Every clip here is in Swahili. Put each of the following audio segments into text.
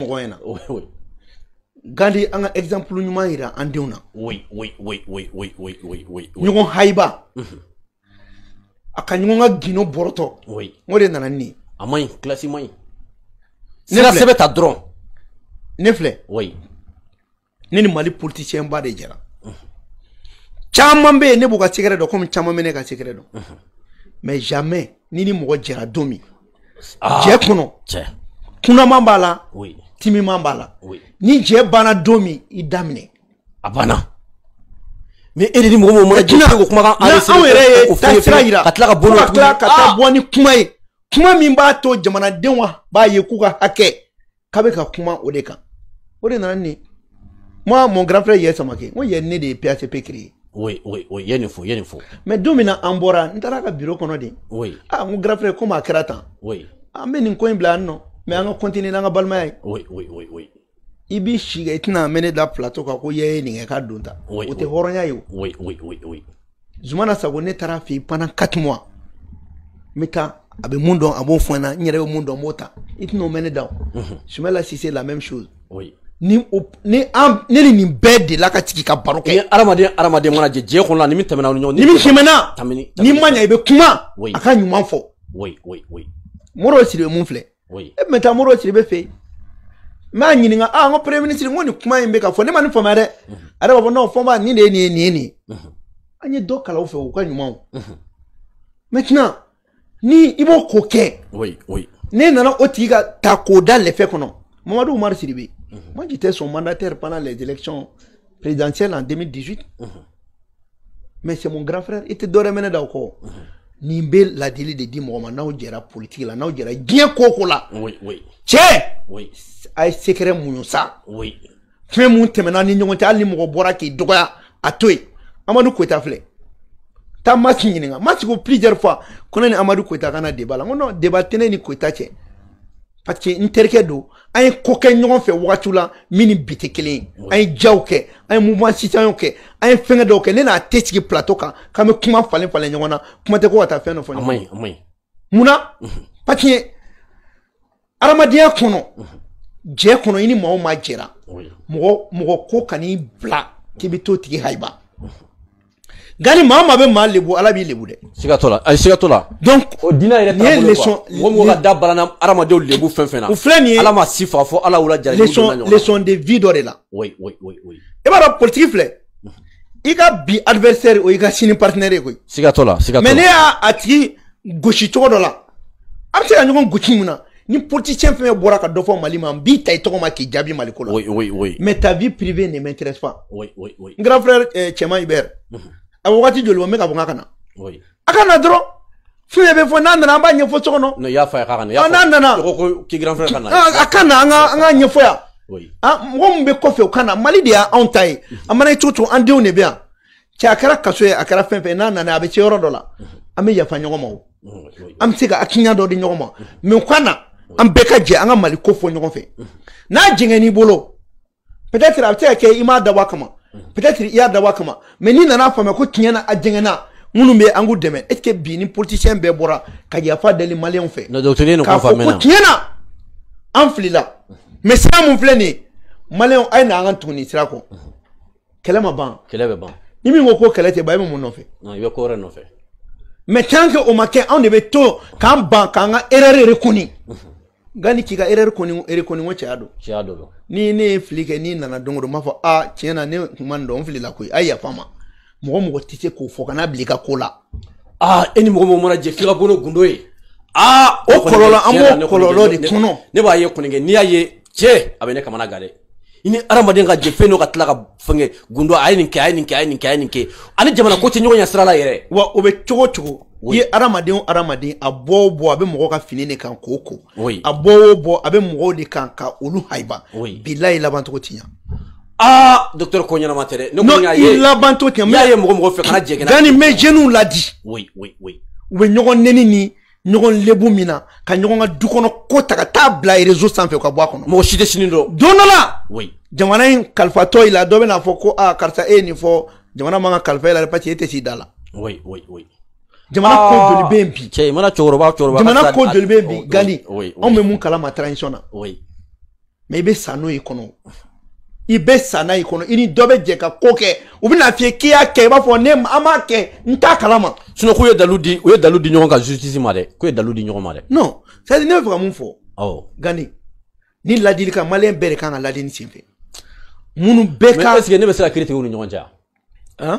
mɔgɔ ɲɛna gandi an ka exemple ɲuman yira an denw na ɲɔgɔn hayiba a ka ɲɔgɔn ka gindo bɔrɔtɔ o de nana ni a ma ɲi kilasi ma ɲi ne ka sɛbɛ ta dɔrɔn ne filɛ ne ni mali politisiyɛn ba de jɛra caman bɛ yen ne b'u ka sekɛrɛ dɔn komi caman bɛ ne ka sekɛrɛ dɔn mais jamais ni ni mɔgɔ jɛra don min ah. jɛ kɔnɔ kunaman b'a la timiman b'a la oui. ni jɛ banna don min i daminɛ a banna mais e de ni mɔgɔ mɔgɔ mana jɛ ko kumakan AES anw yɛrɛ ye taasira yira ka tila ka bɔ ka tila ka taa ah! bɔ ni kuma ye kuma min b'a to jamanadenw b'a ye k'u ka hakɛ k'a bɛ ka kuma o de kan o de nana ni moi mon grand frère yɛ samake n ko yɛ ne de ye PACP créé oui oui oui yɛ nin fɔ yɛ nin fɔ mais don min na an bɔra n taara a ka bureau kɔnɔ de oui ah n ko grand frère komi a kɛra tan oui an ah, bɛ nin ko in bila yan nɔ mɛ an ka kɔntine n'an ka balimaya ye oui, oui, oui, oui. i b'i si kɛ i tɛna mɛne da plato kan ko i ye nin kɛ ka don ta oui, o tɛ hɔrɔnya ye oui, oui, oui, oui. zumana sago ne taara fɛ i pana quatre mois n bɛ taa a bɛ mun dɔn a b'o fɔ n ɲɛna n yɛrɛ bɛ mun dɔn b'o ta i tɛn'o mɛne da o Soumaïla la même chose oui. ni o ni an ne ni nin bɛɛ de la ka sigi ka baro kɛ. ni adamaden adamaden mana jɛ diɲɛ kɔnɔ la ni min tɛmɛna aw ni ɲɔgɔn cɛ. ni min tɛmɛna n'i ma ɲɛ i bɛ kuma a ka ɲuman fɔ. oui oui oui. Modibo Siribe mun filɛ. oui. Eh, mais maintenant, Mais un ah, premier ministre Il a ne un de mhm. Il mhm. ah, maintenant ni oui oui nana un ta moi j'étais son mandataire pendant les élections présidentielles en 2018 mhm. mais c'est mon grand frère il était dɔwɛrɛ nin bɛ ladili de di mɔgɔ ma n'aw jɛra politiki la n'aw jɛra diɲɛ ko ko la cɛ a ye sekɛrɛ muɲu sa fɛn mun tɛmɛna ni ɲɔgɔn cɛ hali ni mɔgɔ bɔra k'i dɔgɔya a to yen amadu koyita filɛ taa masi ɲininka masi ko plusieurs fois ko ne ni amadu koyita kana deba la n ko non deba tɛ ne ni koyita cɛ parce que n terikɛ don an ye ko kɛ ɲɔgɔn fɛ wagatiw la min ni bi tɛ kelen ye an ye jaw kɛ an ye mouvement citoyen kɛ an ye fɛngɛ dɔw kɛ ne n'a tɛ sigi plateau kan k'an bɛ kuma falen falen ɲɔgɔn na kuma tɛ ko ka taa fɛn dɔ fɔ ɲɔgɔn ma munna parce que adamadenya kɔnɔ jɛ kɔnɔ i ni maa o maa jɛra mɔgɔ mɔgɔ ko kan'i bila k'i bɛ t'o tigi hayiba Gari maa maa bɛ lebu ala b'i lebu dɛ. Sigatɔ la ayi donc o dinɛ yɛrɛ taabolo quoi mɔgɔ min ko ka da balana hadamadenw lebu fɛn fɛn ala ma si fa fo ala wula jalen. leçon leçon de vie dɔ de la. oui oui oui oui. Et b'a dɔn politique filɛ i bi adversaire o y'i ka sini partenaire ye koyi. sigatɔ la sigatɔ la mais ne y'a a tigi gosi cogo dɔ la a se ka ɲɔgɔn gosi ni politicien fɛn fɛn bɔra ka dɔ mali ma n b'i ta i ma k'i jaabi mali oui oui oui mais ta vie privée ne m'intéresse pas oui oui oui grand frère Chema euh, cɛman a wagati joli ma n bɛ ka fɔ k'a ka na a ka na dɔrɔn fɛn bɛ fɔ n'a nana an b'a ɲɛfɔ so kɔnɔ non i y'a fɔ a ye k'a ka na n'a nana ko k'i grand frère ka mhm. mhm. na a ka na an ka an ka ɲɛfɔ yan mɔgɔ min bɛ kɔfɛ o ka na mali de y'anw ta ye a mana ye cogo cogo an denw de bɛ yan cɛ a kɛra kaso ye a kɛra fɛn fɛn n'a nana a bɛ se yɔrɔ dɔ la an bɛ yafa ɲɔgɔn ma o an bɛ se ka hakilina dɔ di ɲɔgɔn ma mɛ u ka na an bɛɛ ka jɛ an ka mali ko fɔ ɲɔgɔn fɛ n'a jɛngɛn'i bolo peut-être a bɛ se ka kɛ i m'a dabɔ a kama peut-être i y'a dabɔ a kama mɛ n'i nana faamuya ko tiɲɛ na a jɛngɛnna minnu bɛ an k'u dɛmɛ est ce que bi ni politicien bɛɛ bɔra ka yafa deli maliyɛnw fɛ k'a fɔ ko tiɲɛ na an filila mɛ sira min filɛ nin ye maliyɛnw a ye na an ka tugu nin sira kɔ kɛlɛ ma ban kɛlɛ bɛ ban ni min ko ko kɛlɛ tɛ ban e bɛ mun nɔfɛ i bɛ ko wɛrɛ nɔfɛ mɛ tant que o ma kɛ anw de bɛ to k'an ban k'an ka erreur reconnu gani k'i ka erreur koni erreur ko cɛya don cɛya lo ni ne ye fili kɛ n'i nana don o don fɔ a tiɲɛ na ne kun ma nin dɔn n filila koyi a yafa ma mɔgɔ mɔgɔ tɛ se k'o fɔ kana bila i ka ko la aa e ni mɔgɔ mɔgɔ mana jɛ f'i ka gundo ye a o kɔlɔlɔ an b'o kɔlɔlɔ de kɔnɔ ne b'a ye kɔni n'i y'a ye cɛ a bɛ ne kamana gan dɛ i ni adamaden ka jɛ fɛn dɔ ka tila ka fɛnkɛ gundo a ye nin kɛ a ye nin kɛ a ye nin kɛ a ye nin kɛ ani jamana ko tɛ ɲɔgɔn ɲɛ sira la yɛrɛ wa o bɛ cogo cogo i ye adamaden o adamaden a bɔ o bɔ a bɛ mɔgɔ ka fini de kan k'o ko a bɔ o bɔ a bɛ mɔgɔw de kan ka olu hayiba bilayi labancogo ti ɲa. aa ah, docteur ko ɲɛnama tɛ dɛ ne kɔni y'a ye non i labancogo tɛ ɲa n y'a ye mɔgɔ mɔgɔ fɛ kana jɛ kɛnɛ. yanni n bɛ jeunes ladi u bɛ ɲɔgɔn nɛni ni ɲɔgɔn lebu min na ka ɲɔgɔn ka du kɔnɔ ko ta ka taa bila réseau sanfɛ u ka bɔ a kɔnɔ. mɔgɔ si tɛ sini dɔn. don dɔ la jamana in kalifatɔ i la dɔ bɛ n'a fɔ ko aa ah, karisa e ye nin fɔ jamana man kan kalifa e la dɛ parce que e tɛ s'i da la. jamana ko joli bɛ yen bi cɛ mana cɛkɔrɔba cɛkɔrɔba jamana ko joli bɛ yen bi gali anw bɛ mun kalama transition na mɛ i bɛ sa n'o y'i kɔnɔ i bɛ sa n'a y'i kɔnɔ i ni dɔ bɛ jɛ ka ko kɛ u bɛna f'i ye k'i y'a kɛ i b'a fɔ ne an b'a kɛ n t'a kalama. sinɔn k'u ye dalu di u ye dalu di ɲɔgɔn kan justice ma dɛ k'u ye dalu di ɲɔgɔn ma dɛ. non c'est à dire ne bɛ fɛ ka mun fɔ. awɔ oh. gani ni ladilikan maliyɛn bɛɛ de kan ka lajɛ nin senfɛ minnu bɛɛ ka. mais est ce que ne bɛ se ka kiri tigɛ u ni ɲɔgɔn cɛ wa.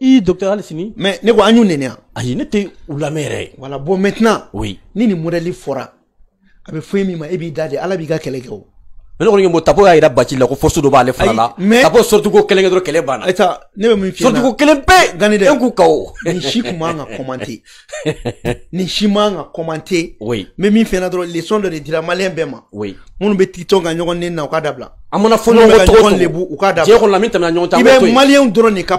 I docteur hali mais ne ko an y'u nɛni a ayi ne tɛ u lamɛn yɛrɛ voilà bon maintenant oui ni nin modèle fɔra a bɛ fɔ ma ebi b'i ala biga ka kɛlɛ kɛ o mais ne kɔni tapo y'a yira la ko force do b'ale fana la mais tapo sortie ko kelen kɛ kele bana. Aita Ayisa ne bɛ min f'i ɲɛna sortie ko kelen pe Gani dɛ e k'u KO nin si nga man ka commenter nin si man ka commenter oui n bɛ min f'i ɲɛna dɔrɔn de dira maliyɛn bɛɛ ma oui Mon be Titon ka ɲɔgɔn nɛni na u k'a dabila an mana fɔ ɲɔgɔn kɔ cogo o cogo diɲɛ kɔnɔ la min tɛmɛna ɲɔgɔn cɛ an b'o to yen i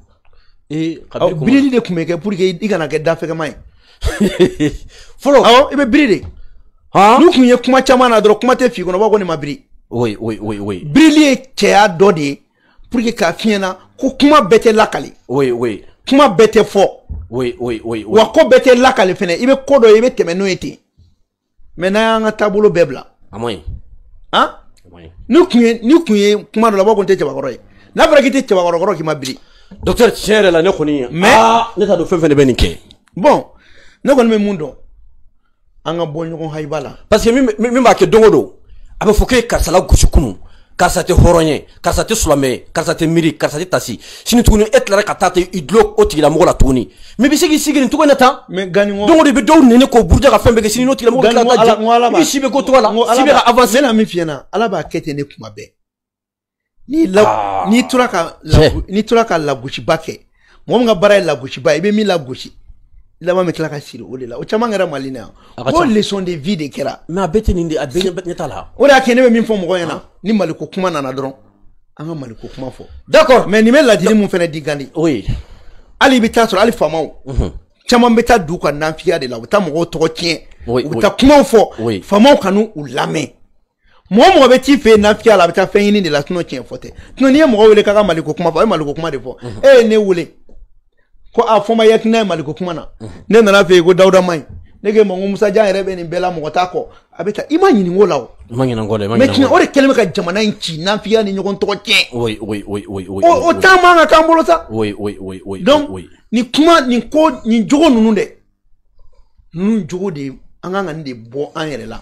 bilili de tun pour que i kana kɛ dafɛkɛma ye fɔlɔ awɔ i bɛ biri n'u tun kuma caman na dɔrɔn kuma tɛ f'i kɔnɔ u b'a fɔ oui oui oui oui birili ye cɛya dɔ pour que k'a f'i ɲɛna kuma bɛɛ lakali oui oui kuma bɛɛ tɛ oui oui oui wa ko bɛɛ lakali fɛnɛ i bɛ ko dɔ n'o ye ten mɛ n'an y'an ka taabolo bɛɛ bila a ma ɲi kuma dɔ la u b'a fɔ n'a fɔra k'i tɛ cɛbakɔrɔ kɔrɔ biri docteur tiɲɛ yɛrɛ la ne kɔni mais aa ah, ne t'a dɔn fɛn fɛn de bɛ nin kɛ bon ne kɔni bɛ mun dɔn an ka bɔ ɲɔgɔn hayiba la parce que min b'a kɛ don o don a bɛ fɔ k'e karisa la gosi kunun karisa tɛ hɔrɔn ye karisa tɛ silamɛ ye karisa tɛ miiri karisa tɛ tasi sini tuguni e tilara ka taa ten i dulo o tigilamɔgɔ la tuguni mɛ i bɛ se k'i sigi nin cogo in na tan don o don i bɛ dɔw nɛni k'o buruja ka fɛn bɛɛ kɛ sini n'o tigilamɔgɔ tila ka jɛ i bɛ si bɛ k'o cogo la si bɛ ka avancer. n bɛna min f'i ɲɛna ala b'a kɛ ten de kuma bɛɛ n'i ah. la ah. n'i tora ka n'i tora ka lagossiba kɛ mɔgɔ min ka baara ye lagosiba ye i bɛ min lagosi laban bɛ tila ka siri o de la o caman kɛra mali na yan ko leçon de vie de kɛra mɛ a bɛɛ tɛ nin de a bɛɛ ɲɛ t'a la o de y'a kɛ ne bɛ min fɔ mɔgɔ ɲɛna ni maliko kuma nana dɔrɔn an ka maliko kuma fɔ d'accord mɛ nin bɛ ladili min fana di gandi oui. ye hali i bɛ taa sɔrɔ hali faamaw caman bɛ taa du ka nanfiya de la u bɛ taa mɔgɔw tɔgɔ tiɲɛ u bɛ taa kumaw fɔ faamaw kanu u lamɛn mɔgɔ mɔgɔ bɛ ci fɛ yen la a bɛ taa fɛn ɲini de la sinɔn tiɲɛ fɔ tɛ sinɔn n'i ye mɔgɔ wele k'a ka maliko kuma fɔ a ye maliko kuma de fɔ e ye ne wele ko a fɔ n ma yakina ye maliko kuma na mhm. ne nana fɛ yen ko dawuda man ɲi ne ko e ma n ko musajan yɛrɛ bɛ nin bɛɛ la mɔgɔ t'a kɔ a bɛ taa i ma la o. i ma la i ma la tiɲɛ o de kɛlen bɛ ka jamana in ci nafiya ni ɲɔgɔn tɔgɔ tiɲɛ. o taa man kan k'an bolo sa. donc nin kuma nin ko nin jogo ninnu dɛ ninnu jogo de an kan ka nin de bɔ an yɛrɛ la.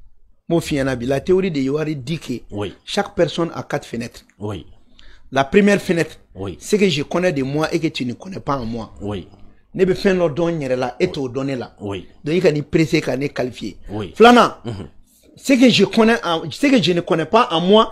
la théorie de Yohari dit que oui. chaque personne a quatre fenêtres. Oui. La première fenêtre, oui. c'est que je connais de moi et que tu ne connais pas en moi. Oui. ne me fin pas donner là et te donner là. dɔn ne la donc i ka n'i presse ka ne qualifier ce que je connais en, ce que je ne connais pas en moi